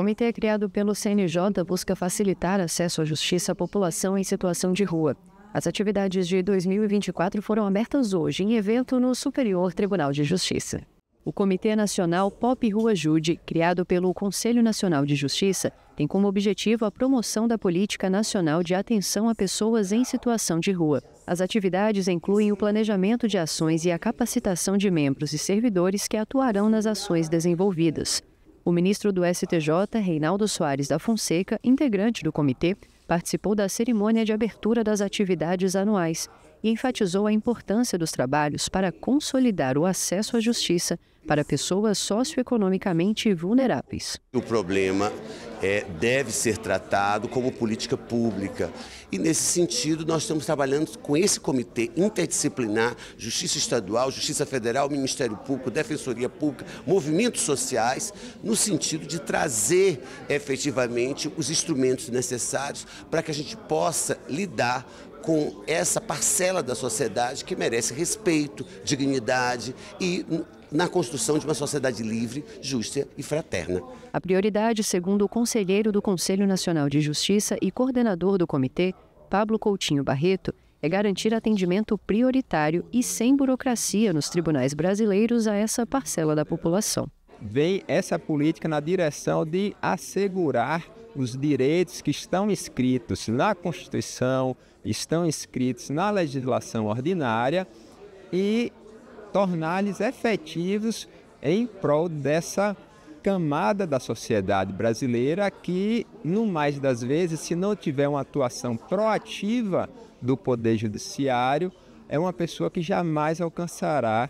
comitê é criado pelo CNJ busca facilitar acesso à justiça à população em situação de rua. As atividades de 2024 foram abertas hoje em evento no Superior Tribunal de Justiça. O Comitê Nacional Pop Rua Jude, criado pelo Conselho Nacional de Justiça, tem como objetivo a promoção da política nacional de atenção a pessoas em situação de rua. As atividades incluem o planejamento de ações e a capacitação de membros e servidores que atuarão nas ações desenvolvidas. O ministro do STJ, Reinaldo Soares da Fonseca, integrante do comitê, participou da cerimônia de abertura das atividades anuais e enfatizou a importância dos trabalhos para consolidar o acesso à justiça para pessoas socioeconomicamente vulneráveis. O problema é, deve ser tratado como política pública. E nesse sentido, nós estamos trabalhando com esse comitê interdisciplinar, Justiça Estadual, Justiça Federal, Ministério Público, Defensoria Pública, movimentos sociais, no sentido de trazer efetivamente os instrumentos necessários para que a gente possa lidar com essa parcela da sociedade que merece respeito, dignidade e na construção de uma sociedade livre, justa e fraterna. A prioridade, segundo o conselheiro do Conselho Nacional de Justiça e coordenador do comitê, Pablo Coutinho Barreto, é garantir atendimento prioritário e sem burocracia nos tribunais brasileiros a essa parcela da população. Vem essa política na direção de assegurar os direitos que estão escritos na Constituição, estão escritos na legislação ordinária e torná-los efetivos em prol dessa camada da sociedade brasileira que, no mais das vezes, se não tiver uma atuação proativa do Poder Judiciário, é uma pessoa que jamais alcançará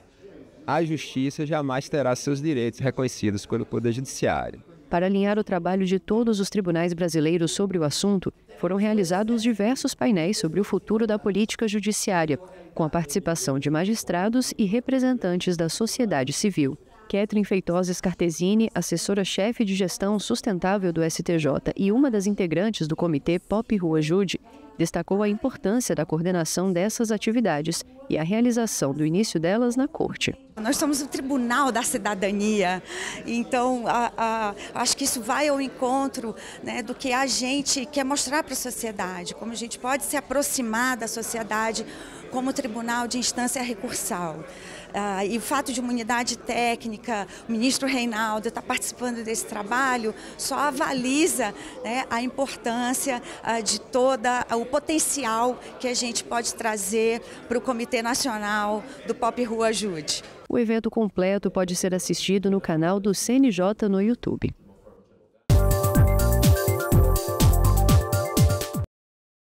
a justiça, jamais terá seus direitos reconhecidos pelo Poder Judiciário. Para alinhar o trabalho de todos os tribunais brasileiros sobre o assunto, foram realizados diversos painéis sobre o futuro da política judiciária, com a participação de magistrados e representantes da sociedade civil. Ketrin Feitosa Cartesini, assessora-chefe de gestão sustentável do STJ e uma das integrantes do comitê Pop Rua Jude, destacou a importância da coordenação dessas atividades e a realização do início delas na Corte. Nós somos o Tribunal da Cidadania, então a, a, acho que isso vai ao encontro né, do que a gente quer mostrar para a sociedade, como a gente pode se aproximar da sociedade como tribunal de instância recursal ah, e o fato de uma unidade técnica, o ministro Reinaldo estar tá participando desse trabalho, só avaliza né, a importância ah, de todo ah, o potencial que a gente pode trazer para o Comitê Nacional do Pop Rua Ajude. O evento completo pode ser assistido no canal do CNJ no YouTube.